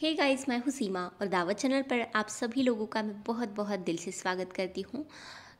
hey guys मैं हूँ सीमा और दावत चैनल पर आप सभी लोगों का मैं बहुत बहुत दिल से स्वागत करती हूँ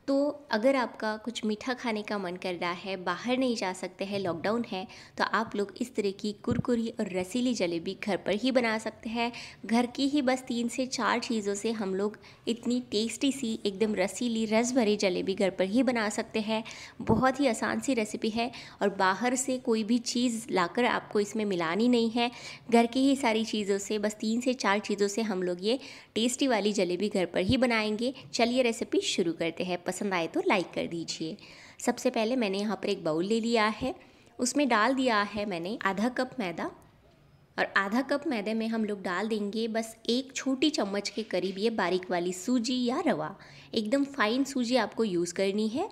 तो अगर आपका कुछ मीठा खाने का मन कर रहा है बाहर नहीं जा सकते हैं लॉकडाउन है तो आप लोग इस तरह की कुरकुरी और रसीली जलेबी घर पर ही बना सकते हैं घर की ही बस तीन से चार चीज़ों से हम लोग इतनी टेस्टी सी एकदम रसीली रस भरी जलेबी घर पर ही बना सकते हैं बहुत ही आसान सी रेसिपी है और बाहर से कोई भी चीज़ लाकर आपको इसमें मिलानी नहीं है घर की ही सारी चीज़ों से बस तीन से चार चीज़ों से हम लोग ये टेस्टी वाली जलेबी घर पर ही बनाएंगे चलिए रेसिपी शुरू करते हैं पसंद आए तो लाइक कर दीजिए सबसे पहले मैंने यहाँ पर एक बाउल ले लिया है उसमें डाल दिया है मैंने आधा कप मैदा और आधा कप मैदे में हम लोग डाल देंगे बस एक छोटी चम्मच के करीब ये बारीक वाली सूजी या रवा एकदम फाइन सूजी आपको यूज़ करनी है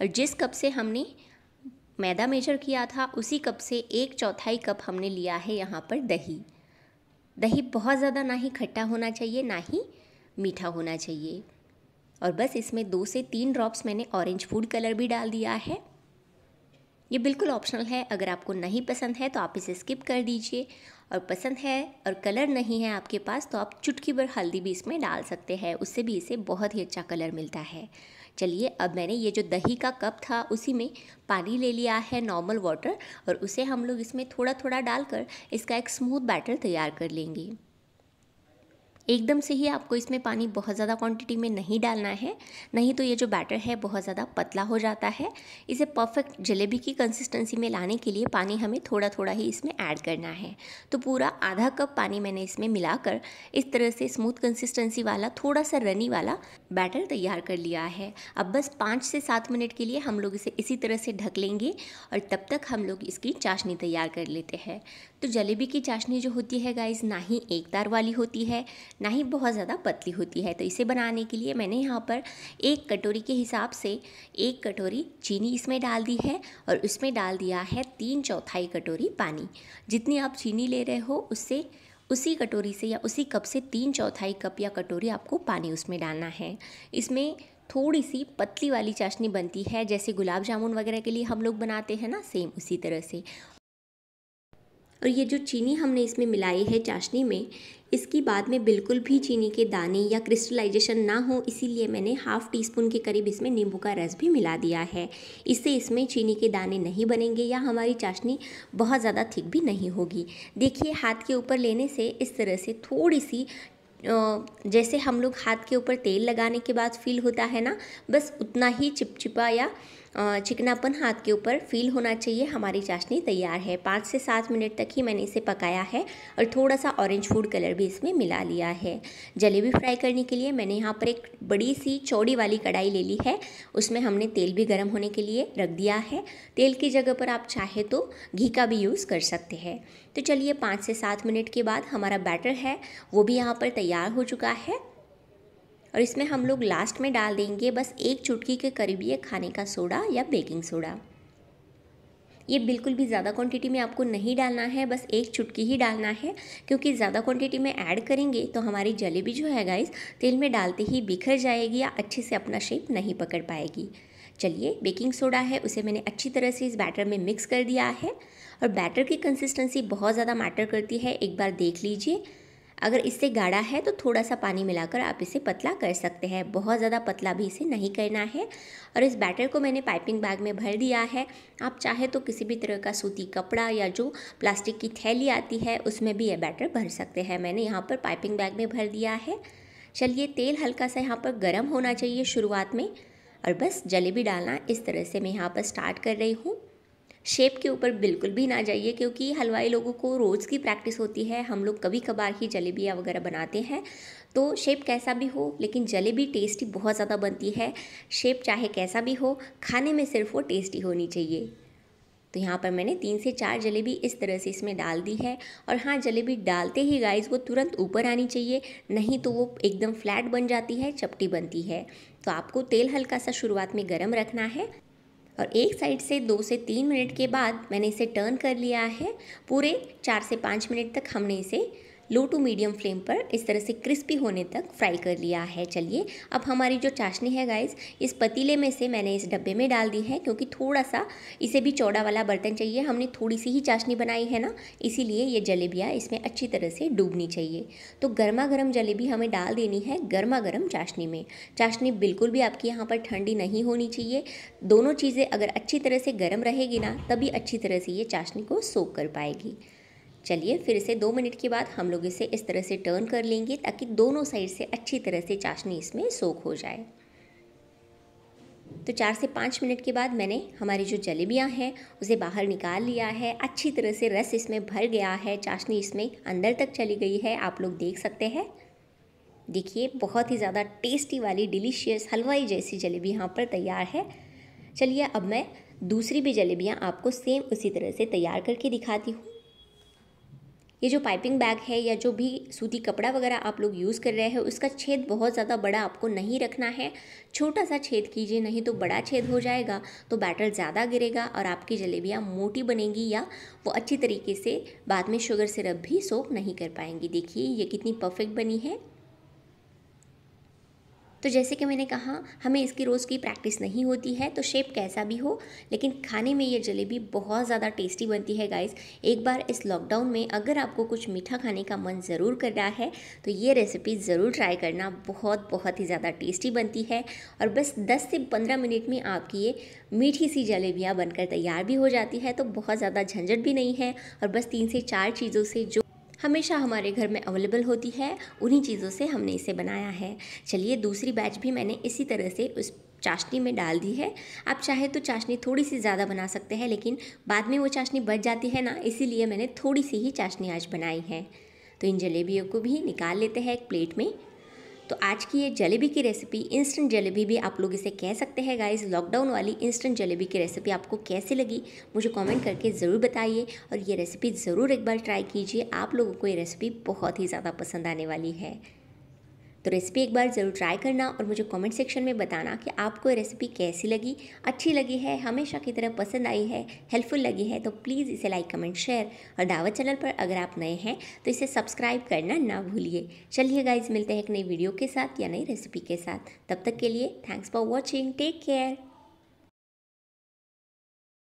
और जिस कप से हमने मैदा मेजर किया था उसी कप से एक चौथाई कप हमने लिया है यहाँ पर दही दही बहुत ज़्यादा ना ही खट्टा होना चाहिए ना ही मीठा होना चाहिए और बस इसमें दो से तीन ड्रॉप्स मैंने ऑरेंज फूड कलर भी डाल दिया है ये बिल्कुल ऑप्शनल है अगर आपको नहीं पसंद है तो आप इसे स्किप कर दीजिए और पसंद है और कलर नहीं है आपके पास तो आप चुटकी भर हल्दी भी इसमें डाल सकते हैं उससे भी इसे बहुत ही अच्छा कलर मिलता है चलिए अब मैंने ये जो दही का कप था उसी में पानी ले लिया है नॉर्मल वाटर और उसे हम लोग इसमें थोड़ा थोड़ा डालकर इसका एक स्मूथ बैटर तैयार कर लेंगे एकदम से ही आपको इसमें पानी बहुत ज़्यादा क्वांटिटी में नहीं डालना है नहीं तो ये जो बैटर है बहुत ज़्यादा पतला हो जाता है इसे परफेक्ट जलेबी की कंसिस्टेंसी में लाने के लिए पानी हमें थोड़ा थोड़ा ही इसमें ऐड करना है तो पूरा आधा कप पानी मैंने इसमें मिलाकर इस तरह से स्मूथ कंसिस्टेंसी वाला थोड़ा सा रनी वाला बैटर तैयार कर लिया है अब बस पाँच से सात मिनट के लिए हम लोग इसे इसी तरह से ढक लेंगे और तब तक हम लोग इसकी चाशनी तैयार कर लेते हैं तो जलेबी की चाशनी जो होती है गाइस ना ही एक तार वाली होती है ना ही बहुत ज़्यादा पतली होती है तो इसे बनाने के लिए मैंने यहाँ पर एक कटोरी के हिसाब से एक कटोरी चीनी इसमें डाल दी है और उसमें डाल दिया है तीन चौथाई कटोरी पानी जितनी आप चीनी ले रहे हो उससे उसी कटोरी से या उसी कप से तीन चौथाई कप या कटोरी आपको पानी उसमें डालना है इसमें थोड़ी सी पतली वाली चाशनी बनती है जैसे गुलाब जामुन वगैरह के लिए हम लोग बनाते हैं ना सेम उसी तरह से और ये जो चीनी हमने इसमें मिलाई है चाशनी में इसकी बाद में बिल्कुल भी चीनी के दाने या क्रिस्टलाइजेशन ना हो इसीलिए मैंने हाफ़ टी स्पून के करीब इसमें नींबू का रस भी मिला दिया है इससे इसमें चीनी के दाने नहीं बनेंगे या हमारी चाशनी बहुत ज़्यादा थिक भी नहीं होगी देखिए हाथ के ऊपर लेने से इस तरह से थोड़ी सी जैसे हम लोग हाथ के ऊपर तेल लगाने के बाद फील होता है ना बस उतना ही चिपचिपा या चिकनापन हाथ के ऊपर फील होना चाहिए हमारी चाशनी तैयार है पाँच से सात मिनट तक ही मैंने इसे पकाया है और थोड़ा सा ऑरेंज फूड कलर भी इसमें मिला लिया है जलेबी फ्राई करने के लिए मैंने यहाँ पर एक बड़ी सी चौड़ी वाली कढ़ाई ले ली है उसमें हमने तेल भी गर्म होने के लिए रख दिया है तेल की जगह पर आप चाहे तो घी का भी यूज़ कर सकते हैं तो चलिए पाँच से सात मिनट के बाद हमारा बैटर है वो भी यहाँ पर तैयार हो चुका है और इसमें हम लोग लास्ट में डाल देंगे बस एक चुटकी के करीब ये खाने का सोडा या बेकिंग सोडा ये बिल्कुल भी ज़्यादा क्वांटिटी में आपको नहीं डालना है बस एक चुटकी ही डालना है क्योंकि ज़्यादा क्वांटिटी में ऐड करेंगे तो हमारी जलेबी जो है गाइस तेल में डालते ही बिखर जाएगी या अच्छे से अपना शेप नहीं पकड़ पाएगी चलिए बेकिंग सोडा है उसे मैंने अच्छी तरह से इस बैटर में मिक्स कर दिया है और बैटर की कंसिस्टेंसी बहुत ज़्यादा मैटर करती है एक बार देख लीजिए अगर इससे गाढ़ा है तो थोड़ा सा पानी मिलाकर आप इसे पतला कर सकते हैं बहुत ज़्यादा पतला भी इसे नहीं करना है और इस बैटर को मैंने पाइपिंग बैग में भर दिया है आप चाहे तो किसी भी तरह का सूती कपड़ा या जो प्लास्टिक की थैली आती है उसमें भी यह बैटर भर सकते हैं मैंने यहाँ पर पाइपिंग बैग में भर दिया है चलिए तेल हल्का सा यहाँ पर गर्म होना चाहिए शुरुआत में और बस जलेबी डालना इस तरह से मैं यहाँ पर स्टार्ट कर रही हूँ शेप के ऊपर बिल्कुल भी ना जाइए क्योंकि हलवाई लोगों को रोज़ की प्रैक्टिस होती है हम लोग कभी कभार ही जलेबियाँ वगैरह बनाते हैं तो शेप कैसा भी हो लेकिन जलेबी टेस्टी बहुत ज़्यादा बनती है शेप चाहे कैसा भी हो खाने में सिर्फ वो टेस्टी होनी चाहिए तो यहाँ पर मैंने तीन से चार जलेबी इस तरह से इसमें डाल दी है और हाँ जलेबी डालते ही गाइस वो तुरंत ऊपर आनी चाहिए नहीं तो वो एकदम फ्लैट बन जाती है चपटी बनती है तो आपको तेल हल्का सा शुरुआत में गर्म रखना है और एक साइड से दो से तीन मिनट के बाद मैंने इसे टर्न कर लिया है पूरे चार से पाँच मिनट तक हमने इसे लो टू मीडियम फ्लेम पर इस तरह से क्रिस्पी होने तक फ्राई कर लिया है चलिए अब हमारी जो चाशनी है गाइज इस पतीले में से मैंने इस डब्बे में डाल दी है क्योंकि थोड़ा सा इसे भी चौड़ा वाला बर्तन चाहिए हमने थोड़ी सी ही चाशनी बनाई है ना इसीलिए ये जलेबियाँ इसमें अच्छी तरह से डूबनी चाहिए तो गर्मा गर्म जलेबी हमें डाल देनी है गर्मा गर्म चाशनी में चाशनी बिल्कुल भी आपकी यहाँ पर ठंडी नहीं होनी चाहिए दोनों चीज़ें अगर अच्छी तरह से गर्म रहेगी ना तभी अच्छी तरह से ये चाशनी को सोख कर पाएगी चलिए फिर से दो मिनट के बाद हम लोग इसे इस तरह से टर्न कर लेंगे ताकि दोनों साइड से अच्छी तरह से चाशनी इसमें सोख हो जाए तो चार से पाँच मिनट के बाद मैंने हमारी जो जलेबियाँ हैं उसे बाहर निकाल लिया है अच्छी तरह से रस इसमें भर गया है चाशनी इसमें अंदर तक चली गई है आप लोग देख सकते हैं देखिए बहुत ही ज़्यादा टेस्टी वाली डिलीशियस हलवाई जैसी जलेबी यहाँ पर तैयार है चलिए अब मैं दूसरी भी जलेबियाँ आपको सेम उसी तरह से तैयार करके दिखाती हूँ ये जो पाइपिंग बैग है या जो भी सूती कपड़ा वगैरह आप लोग यूज़ कर रहे हैं उसका छेद बहुत ज़्यादा बड़ा आपको नहीं रखना है छोटा सा छेद कीजिए नहीं तो बड़ा छेद हो जाएगा तो बैटर ज़्यादा गिरेगा और आपकी जलेबियाँ मोटी बनेंगी या वो अच्छी तरीके से बाद में शुगर सिरप भी सोख नहीं कर पाएंगी देखिए ये कितनी परफेक्ट बनी है तो जैसे कि मैंने कहा हमें इसकी रोज़ की प्रैक्टिस नहीं होती है तो शेप कैसा भी हो लेकिन खाने में ये जलेबी बहुत ज़्यादा टेस्टी बनती है गाइस एक बार इस लॉकडाउन में अगर आपको कुछ मीठा खाने का मन ज़रूर कर रहा है तो ये रेसिपी ज़रूर ट्राई करना बहुत बहुत ही ज़्यादा टेस्टी बनती है और बस दस से पंद्रह मिनट में आपकी ये मीठी सी जलेबियाँ बनकर तैयार भी हो जाती है तो बहुत ज़्यादा झंझट भी नहीं है और बस तीन से चार चीज़ों से जो हमेशा हमारे घर में अवेलेबल होती है उन्हीं चीज़ों से हमने इसे बनाया है चलिए दूसरी बैच भी मैंने इसी तरह से उस चाशनी में डाल दी है आप चाहे तो चाशनी थोड़ी सी ज़्यादा बना सकते हैं लेकिन बाद में वो चाशनी बच जाती है ना इसीलिए मैंने थोड़ी सी ही चाशनी आज बनाई है तो इन जलेबियों को भी निकाल लेते हैं एक प्लेट में तो आज की ये जलेबी की रेसिपी इंस्टेंट जलेबी भी आप लोग इसे कह सकते हैं गाइज़ लॉकडाउन वाली इंस्टेंट जलेबी की रेसिपी आपको कैसी लगी मुझे कमेंट करके ज़रूर बताइए और ये रेसिपी ज़रूर एक बार ट्राई कीजिए आप लोगों को ये रेसिपी बहुत ही ज़्यादा पसंद आने वाली है तो रेसिपी एक बार ज़रूर ट्राई करना और मुझे कमेंट सेक्शन में बताना कि आपको ये रेसिपी कैसी लगी अच्छी लगी है हमेशा की तरह पसंद आई है हेल्पफुल लगी है तो प्लीज़ इसे लाइक कमेंट शेयर और दावत चैनल पर अगर आप नए हैं तो इसे सब्सक्राइब करना ना भूलिए चलिए गाइज मिलते हैं एक नई वीडियो के साथ या नई रेसिपी के साथ तब तक के लिए thanks for watching take care